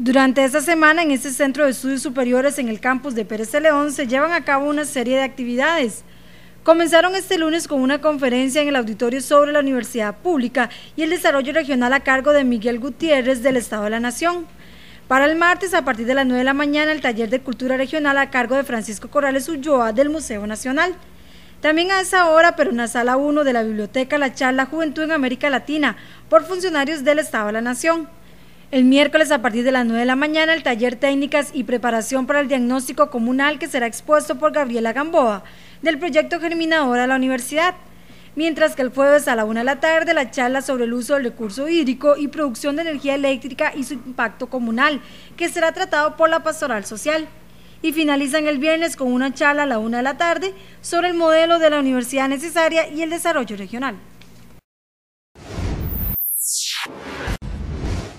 Durante esta semana, en este Centro de Estudios Superiores en el campus de Pérez de León, se llevan a cabo una serie de actividades. Comenzaron este lunes con una conferencia en el auditorio sobre la universidad pública y el desarrollo regional a cargo de Miguel Gutiérrez del Estado de la Nación. Para el martes, a partir de las 9 de la mañana, el taller de cultura regional a cargo de Francisco Corrales Ulloa del Museo Nacional. También a esa hora, pero en la sala 1 de la biblioteca, la charla Juventud en América Latina por funcionarios del Estado de la Nación. El miércoles a partir de las 9 de la mañana el taller técnicas y preparación para el diagnóstico comunal que será expuesto por Gabriela Gamboa del proyecto germinador a la Universidad. Mientras que el jueves a la 1 de la tarde la charla sobre el uso del recurso hídrico y producción de energía eléctrica y su impacto comunal que será tratado por la Pastoral Social. Y finalizan el viernes con una charla a la 1 de la tarde sobre el modelo de la universidad necesaria y el desarrollo regional.